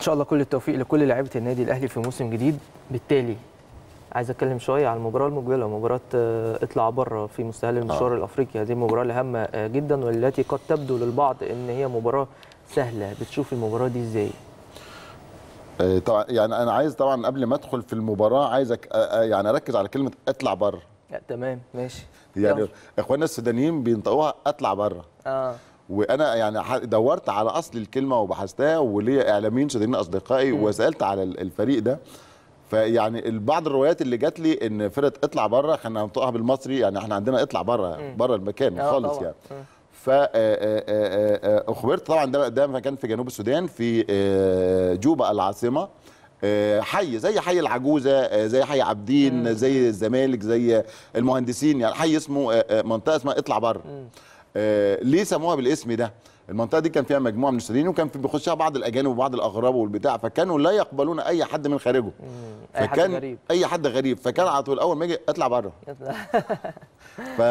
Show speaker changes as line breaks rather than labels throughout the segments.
ان شاء الله كل التوفيق لكل لاعيبه النادي الاهلي في موسم جديد بالتالي عايز اتكلم شويه على المباراه المقبله مباراه آه، اطلع بره في مستهل آه. المشوار آه. الافريقي هذه المباراه الهامه آه، جدا والتي قد تبدو للبعض ان هي مباراه سهله بتشوف المباراه دي ازاي طبعا يعني انا عايز طبعا قبل ما ادخل في المباراه عايزك يعني اركز على كلمه اطلع بره تمام ماشي يعني اخواننا السودانيين بينطقوها اطلع بره اه وانا يعني دورت على اصل الكلمه وبحثتها وليا اعلاميين شديدين اصدقائي م. وسالت على الفريق ده فيعني بعض الروايات اللي جات لي ان فرقه اطلع بره خلينا هنطقها بالمصري يعني احنا عندنا اطلع بره بره المكان اه خالص طبعا. يعني ف آه، آه، اخبرت طبعا ده ده مكان في جنوب السودان في جوبا العاصمه حي زي حي العجوزه زي حي عابدين زي الزمالك زي المهندسين يعني حي اسمه منطقه اسمها اطلع بره آه، ليه سموها بالاسم ده المنطقه دي كان فيها مجموعه من السوريين وكان في بيخشها بعض الاجانب وبعض الاغراب والبتاع فكانوا لا يقبلون اي حد من خارجه فكان اي حد غريب اي حد غريب فكان على طول اول ما يجي اطلع بره فمن آه،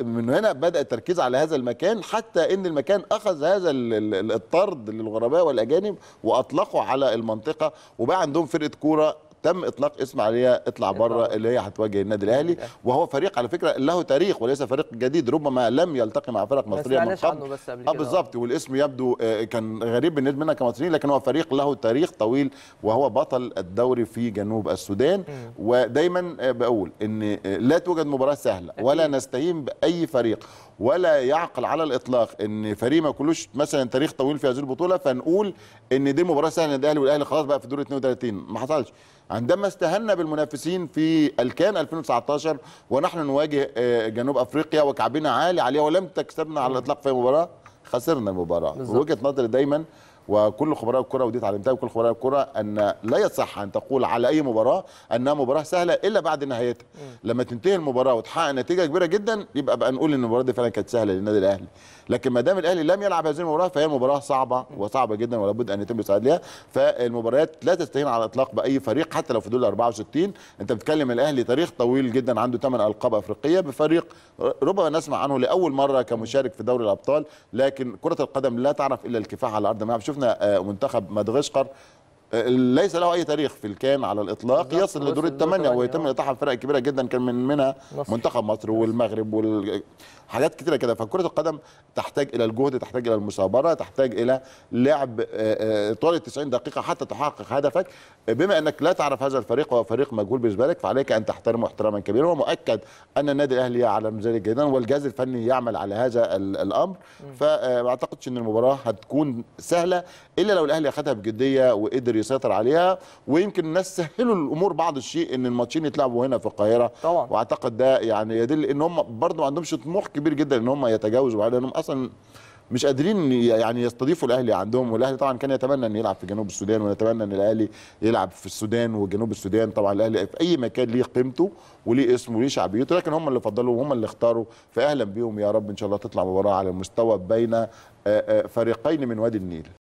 آه، هنا بدا التركيز على هذا المكان حتى ان المكان اخذ هذا الطرد للغرباء والاجانب واطلقوا على المنطقه وبقى عندهم فرقه كوره تم اطلاق اسم عليها اطلع بره اللي هي هتواجه النادي الاهلي ايوه. وهو فريق على فكره له تاريخ وليس فريق جديد ربما لم يلتقي مع فرق مصريه من قبل اه بالظبط والاسم يبدو آه، كان غريب بالنسبه لنا كمصريين لكن هو فريق له تاريخ طويل وهو بطل الدوري في جنوب السودان ودايما آه، بقول ان آه، لا توجد مباراه سهله ولا نستهين باي فريق ولا يعقل على الاطلاق ان فريق ما كلوش مثلا تاريخ طويل في هذه البطوله فنقول ان دي مباراه سهله للاهلي والاهلي خلاص بقى في دور 32 ما حصلش عندما استهنا بالمنافسين في الكان 2019 ونحن نواجه آه، جنوب افريقيا وكعبنا عالي عليها ولم تكسبنا على الاطلاق في مباراه خسرنا المباراه وجهه نظري دايما وكل خبراء الكره ودي اتعلمتها وكل خبراء الكره ان لا يصح ان تقول على اي مباراه انها مباراه سهله الا بعد نهايتها لما تنتهي المباراه وتحقق نتيجه كبيره جدا يبقى بقى نقول ان المباراه دي فعلا كانت سهله للنادي الاهلي لكن ما دام الاهلي لم يلعب هذه المباراه فهي مباراه صعبه وصعبه جدا ولا بد ان يتم الاستعداد ليها فالمباريات لا تستهين على الاطلاق باي فريق حتى لو في دول 64 انت بتتكلم الاهلي تاريخ طويل جدا عنده 8 القاب افريقيه بفريق ربما نسمع عنه لاول مره كمشارك في دوري الابطال لكن كره القدم لا تعرف الا الكفاح على ارض الملعب شفنا شفنا آه، منتخب مدغشقر ليس له اي تاريخ في الكان على الاطلاق يصل لدور الثمانيه ويتم الاطاحه آه. بفرق كبيره جدا كان من منها منتخب مصر والمغرب وحاجات كثيره كده فكره القدم تحتاج الى الجهد تحتاج الى المثابره تحتاج الى لعب آه، آه، طوال ال 90 دقيقه حتى تحقق هدفك بما انك لا تعرف هذا الفريق وهو فريق مجهول بالنسبه لك فعليك ان تحترمه احتراما كبيرا ومؤكد ان النادي الاهلي يعلم ذلك جدا والجهاز الفني يعمل على هذا الامر فما اعتقدش ان المباراه هتكون سهله الا لو الاهلي اخذها بجديه وقدر يسيطر عليها ويمكن الناس سهلوا الامور بعض الشيء ان الماتشين يتلعبوا هنا في القاهره طبعا واعتقد ده يعني يدل ان هم برضه ما عندهمش طموح كبير جدا ان هم يتجاوزوا لانهم اصلا مش قادرين يعني يستضيفوا الاهلي عندهم والاهلي طبعا كان يتمنى ان يلعب في جنوب السودان ونتمنى ان الاهلي يلعب في السودان وجنوب السودان طبعا الاهلي في اي مكان ليه قيمته وليه اسمه وليه شعبيته لكن هم اللي فضلوا وهم اللي اختاروا فاهلا بيهم يا رب ان شاء الله تطلع مباراه على مستوى بين فريقين من وادي النيل